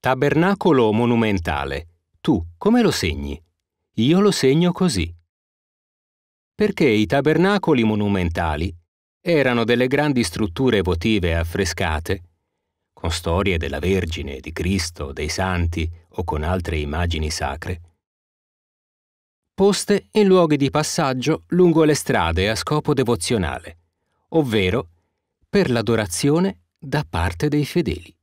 Tabernacolo monumentale. Tu come lo segni? Io lo segno così. Perché i tabernacoli monumentali erano delle grandi strutture votive affrescate, con storie della Vergine, di Cristo, dei Santi o con altre immagini sacre, poste in luoghi di passaggio lungo le strade a scopo devozionale, ovvero per l'adorazione da parte dei fedeli.